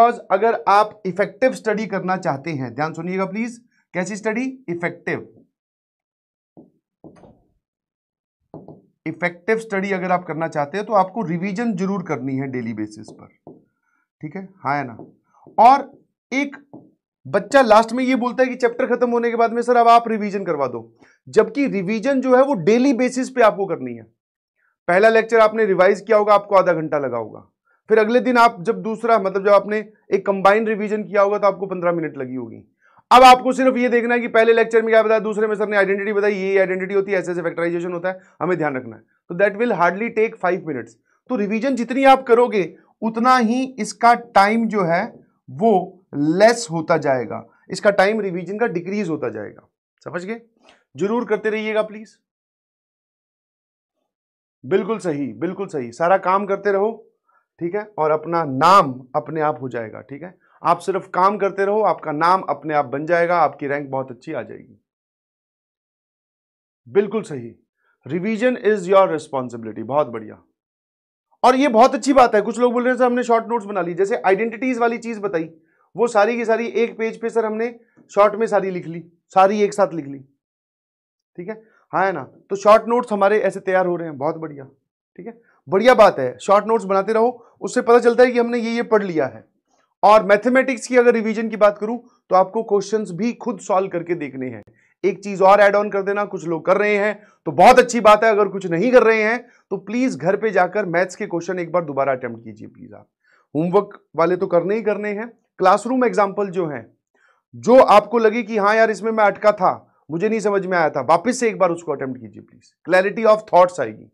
because अगर आप effective study करना चाहते हैं ध्यान सुनिएगा प्लीज कैसी स्टडी इफेक्टिव इफेक्टिव स्टडी अगर आप करना चाहते हैं तो आपको रिवीजन जरूर करनी है डेली बेसिस पर ठीक है हा है ना और एक बच्चा लास्ट में ये बोलता है कि चैप्टर खत्म होने के बाद में सर अब आप रिवीजन करवा दो जबकि रिवीजन जो है वो डेली बेसिस पे आपको करनी है पहला लेक्चर आपने रिवाइज किया होगा आपको आधा घंटा लगा होगा फिर अगले दिन आप जब दूसरा मतलब जब आपने एक कंबाइंड रिवीजन किया होगा तो आपको पंद्रह मिनट लगी होगी अब आपको सिर्फ ये देखना है कि पहले लेक्चर में क्या बताया दूसरे में सर ने आइडेंटिटी बताई ये आइडेंटिटी होती है ऐसे ऐसे फैक्टराइजेशन होता है हमें ध्यान रखना है तो that will hardly take five minutes तो रिवीजन जितनी आप करोगे उतना ही इसका टाइम जो है वो लेस होता जाएगा इसका टाइम रिवीजन का डिक्रीज होता जाएगा समझ गए जरूर करते रहिएगा प्लीज बिल्कुल सही बिल्कुल सही सारा काम करते रहो ठीक है और अपना नाम अपने आप हो जाएगा ठीक है आप सिर्फ काम करते रहो आपका नाम अपने आप बन जाएगा आपकी रैंक बहुत अच्छी आ जाएगी बिल्कुल सही रिवीजन इज योर रिस्पॉन्सिबिलिटी बहुत बढ़िया और ये बहुत अच्छी बात है कुछ लोग बोल रहे हैं सर हमने शॉर्ट नोट्स बना ली जैसे आइडेंटिटीज वाली चीज बताई वो सारी की सारी एक पेज पे सर हमने शॉर्ट में सारी लिख ली सारी एक साथ लिख ली ठीक है हाँ है ना तो शॉर्ट नोट्स हमारे ऐसे तैयार हो रहे हैं बहुत बढ़िया ठीक है बढ़िया बात है शॉर्ट नोट्स बनाते रहो उससे पता चलता है कि हमने ये ये पढ़ लिया है और मैथमेटिक्स की अगर रिवीजन की बात करूं तो आपको क्वेश्चंस भी खुद सॉल्व करके देखने हैं एक चीज और एड ऑन कर देना कुछ लोग कर रहे हैं तो बहुत अच्छी बात है अगर कुछ नहीं कर रहे हैं तो प्लीज घर पे जाकर मैथ्स के क्वेश्चन एक बार दोबारा अटेम्प्ट कीजिए प्लीज आप होमवर्क वाले तो करने ही करने हैं क्लासरूम एग्जाम्पल जो है जो आपको लगे कि हाँ यार इसमें मैं अटका था मुझे नहीं समझ में आया था वापस से एक बार उसको अटेम्प्ट कीजिए प्लीज क्लैरिटी ऑफ थॉट्स आएगी